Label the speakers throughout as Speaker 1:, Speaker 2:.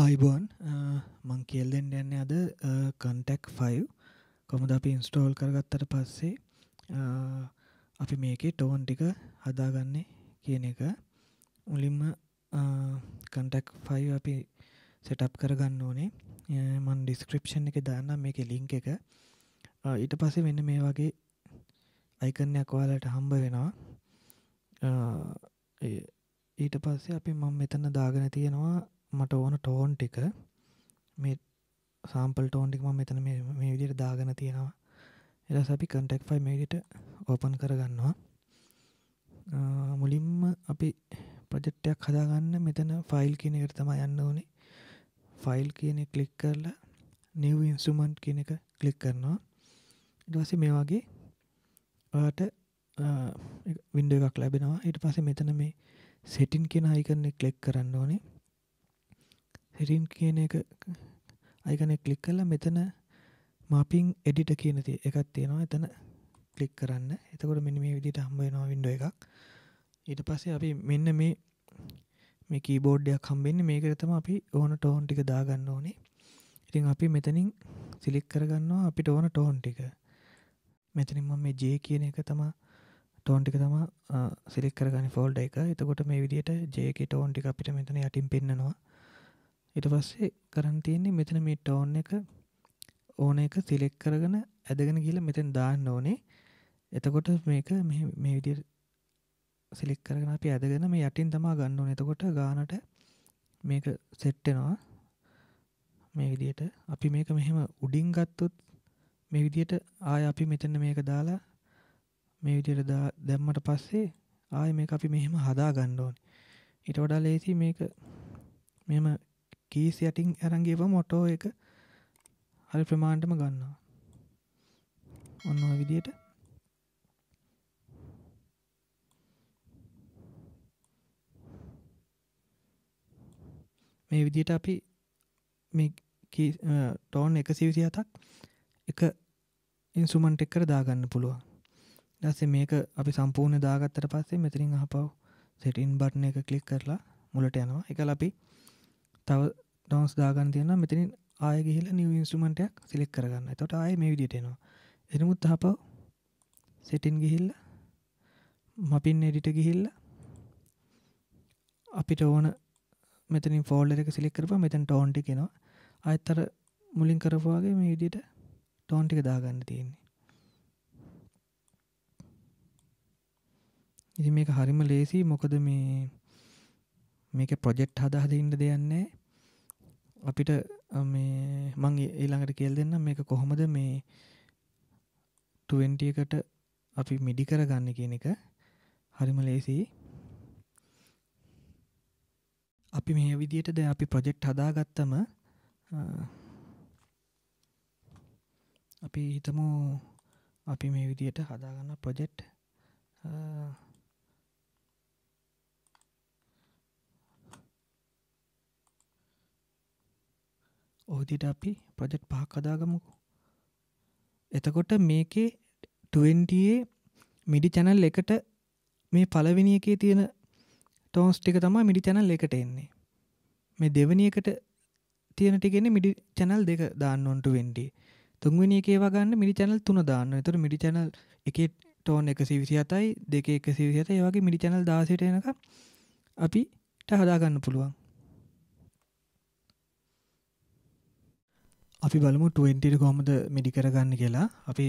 Speaker 1: අයිබෝන් මං කියල්දෙන් යන්නේ අද කන්ටෙක් ෆයි කොමද අපි ඉන්ස්ටෝල් කරගත්තට පස්සේ අපි මේකේ ටෝන් ටික හදාගන්නේ කියන එක මුලින්ම කන්ටෙක් ෆයි අපි සෙටප් කරගන්න ඕනේ මන් ඩිස්ක්‍රපෂන් එක දාන්න මේක ලිංක එක ඊට පස්සේ වෙන්න මේ වගේ අයිකරණයක් ඔයාලට හම්බ වෙනවා ඊට පස්සේ අපි මං මෙතන දාගෙන තියෙනවා මට ඕන ටෝන් ටික මේ සාම්පල් ටෝන්ටික් ම මෙතන මේ විදිට දාගන තියෙනවා එල සැපි කටෙක් ෆයි මේඩිට ඕපන් කරගන්නවා මුලින්ම අපි ප්‍රජෙක්්ටයක් හදාගන්න මෙතන ෆයිල් කියන එකට තම යන්න ඕනේ ෆයිල් කියන කලික් කරලා නිව් ඉන්සුමන්ට් කියන එක කලික් කරනවා ඉටවස මේ වගේ ඔයාට විඩ එකක් ලැබෙනවා ඉට පස මෙතන මේ සෙටින් කියෙන අයිකරන්නේ කලෙක් කරන්න ඕනේ රින් කියන එක අයිකන කලික් කල්ලා මෙතන මාපිං එඩිට කියන ති එකත් තියෙනවා එතන කලික් කරන්න එතකොට මෙනි මේ විදිට හම්බේෙනවා විඩ එකක් ඊට පස්සේ අපි මෙන්න මේ මේ කීබෝඩ්ඩයක් හම්බෙන්න්න මේකරතම අපි ඕන ටෝන් ටික දාගන්න ඕනේ ඉතින් අපි මෙතනින් සිලික් කරගන්නවා අපිට ඕන ටෝන් ටික මෙතනින් මම මේ ජේ කියන එක තමා ටෝන් ටික තමා සිලික් කරගනි ෆෝල්ඩ එක එතකොට මේ විදියට ජේක ටෝන් ටික අපිට මෙතන යටින් පෙන්න්නනවා ඊට පස්සේ කරන්න තියෙන්නේ මෙතන මේ ටෝන් එක ඕන එක සිලෙක්ට් කරගෙන ඇදගෙන ගිහලා මෙතෙන් දාන්න ඕනේ. එතකොට මේක මේ මේ විදිහට සිලෙක්ට් කරගෙන අපි ඇදගෙන මේ යටින් තමයි ගන්න ඕනේ. එතකොට ගානට මේක සෙට් වෙනවා. මේ විදිහට අපි මේක මෙහෙම උඩින් ගත්තොත් මේ විදිහට ආය අපි මෙතන මේක දාලා මේ විදිහට දැම්මට පස්සේ ආය මේක අපි මෙහෙම හදා ගන්න ඕනේ. ඊට වඩා ලේසි මේක මෙහෙම කීස් යටින් ඇරංගේව මොටෝ එක හරි ප්‍රමාණ්ටම ගන්නවා ඔන්න විදියට මේ විදියට අපි මේ ටෝන් එක සිවිසි හතක් එක ඉන්සුමන්ට් එක්කර දාගන්න පුළුවන් දැස්සේ මේක අපි සම්පූර්ණ දාගත්තට පස්සේ මෙතරින් අහපව් සෙටින් බට්න එක කලික් කරලා මුලට යනවා එක ලපි තව ඩවන්ස් දාගන්න තියෙන මෙතනින් ආය ගිහිල නිව ඉන්ස්ටමටයක් සිලෙක් කරගන්න තොට ආය මේ විදිටනවා එනමුත් හපව සෙටින් ගිහිල්ල මපින් එඩිට ගිහිල්ල අපිට ඕන මෙතනින් ෆෝල්ඩ එක සිලෙක් කරප මෙතන් ටෝන්ටි කෙනවා අයත්තර මුලින් කරපුවාගේ මේ විදිට ටෝන්ටික දාගන්න තියෙන්නේ ඉති මේක හරිම ලේසි මොකද මේ මේක ප්‍රොජෙක්් හදාහද ඉන්න දෙයන්නේ අපිට මේ මං ඊළඟට කියල් දෙන්න මේක කොහොමද මේ 20 එකට අපි මිඩි කරගන්න කියන එක හරිම ලේසි අපි මේ විදියට ද අපි ප්‍රොජෙක්් හදාගත්තම අපි හිතමු අපි මේ විදියට හදාගන්න ප්‍රොජෙක්් ඕදිට අපි ප්‍රජෙක්් පහක් කදාගමුකු එතකොට මේකේ 20ේ මිඩි චැනල් එකට මේ පළවෙනි එකේ තියෙන ටෝන්ස් ටික තමයි මිඩි චැනල් එකට එන්නේ මේ දෙවනි එකට තියෙන ටිකෙන්නේ මිඩි චැනල් දෙක දාන්න ඔන්ට වෙන්ඩි තුන්වෙනි එකේ වගන්න මිඩි චැනල් තුන දාන්න එතර මිඩි චැනල් එකේ ටෝන් එකසි විසි අතයි දෙක එකසි විසිත ඒවගේ මිඩි චැනල් දාසට එනක අපිට හදාගන්න පුළුවන් අපි බලමු 20ට කොහොමද මිඩි කරගන්න කියලා. අපි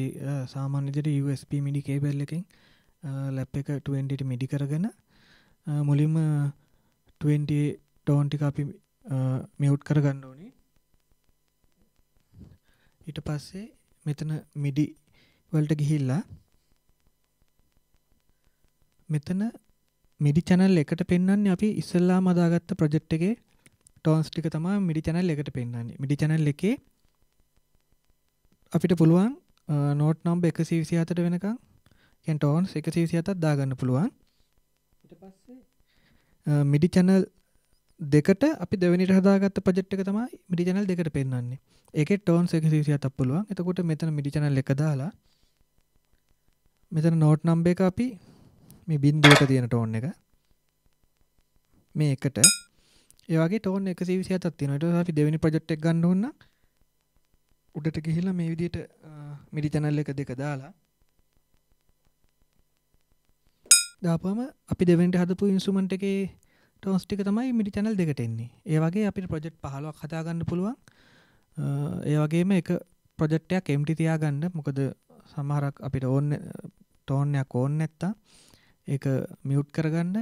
Speaker 1: සාමාන්‍ය විදිහට USB මිඩි කේබල් එකෙන් ලැප් එක 20ට මිඩි කරගෙන මුලින්ම 20 ටෝන් ටික අපි මියුට් කරගන්න ඕනේ. ඊට පස්සේ මෙතන මිඩි වලට ගිහිල්ලා මෙතන මිඩි channel එකට පෙන්වන්නේ අපි ඉස්සෙල්ලාම අදාගත්ත ප්‍රොජෙක්ට් එකේ ටෝන්ස් ටික තමයි මිඩි channel එකට පෙන්වන්නේ. මිඩි channel එකේ අපිට පුළුවන් නෝට් නම්බ 127ට වෙනකන් කියන්නේ ටෝන්ස් 127ක් දාගන්න පුළුවන්. ඊට පස්සේ මිඩි channel දෙකට අපි දෙවෙනිට හදාගත්ත ප්‍රොජෙක්ට් එක තමයි මිඩි channel දෙකට පෙන්වන්නේ. ඒකේ ටෝන්ස් 127ක් පුළුවන්. එතකොට මෙතන මිඩි channel එක දාලා මෙතන නෝට් නම්බ එක අපි මේ බින්දුවට තියෙන ටෝන් එක මේ එකට ඒ වගේ ටෝන් 127ක් තියෙනවා. ඊට පස්සේ අපි දෙවෙනි ප්‍රොජෙක්ට් එක ගන්න ඕන නම් උඩට ගිහිල්ලා මේ විදිහට මිඩි channel එක දෙක දාලා දාපුවම අපි දෙවෙනිට හදපු ඉන්ස්ට්‍රුමන්ට් එකේ ටෝන්ස් ටික තමයි මිඩි channel දෙකට එන්නේ. ඒ වගේ අපිට ප්‍රොජෙක්ට් 15ක් හදා ගන්න පුළුවන්. ඒ වගේම එක ප්‍රොජෙක්ට් එකක් empty තියා ගන්න. මොකද සමහරක් අපිට ඕන ටෝන් එකක් ඕන නැත්තම් ඒක මියුට් කරගන්න.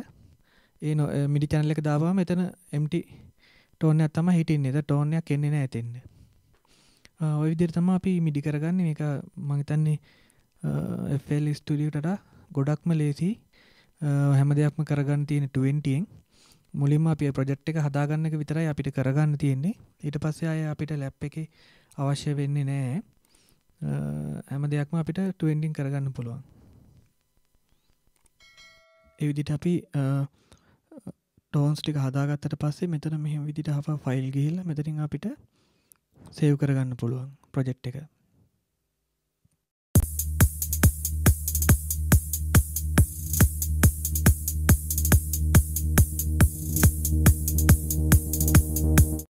Speaker 1: ඒ මිඩි channel එක දාපුවම එතන empty ටෝන් එකක් තමයි හිටින්නේ. ඒතර ටෝන් එකක් එන්නේ නැහැ එතෙන්නේ. ඔය විදිර තම අපි මිඩි කරගන්න එක මහිතන්නේ එල් ස්ටඩියටට ගොඩක්ම ලේසි හැම දෙයක්ම කරගන්න තියෙන ටුවෙන්ටියෙන් මුලින්ම අපිය ප්‍රජෙක්් එක හදාගන්නක විතරයි අපිට කරගන්න තියෙන්නේ ඊට පස්සේ අය අපිට ලැප් එක අවශ්‍ය වෙන්නේ නෑ හැම දෙයක්ම අපිට ටුවෙන්ඩිං කරගන්න පුළුවන් එවිදිට අපි ටෝන්ස් ටික හදාගත්තට පස්සේ මෙතන මෙහම විදිට හ ෆයිල් ගිහිල්ල මෙතරින් අපිට සේව් කරගන්න පුළුවන් ප්‍රොජෙක්් එක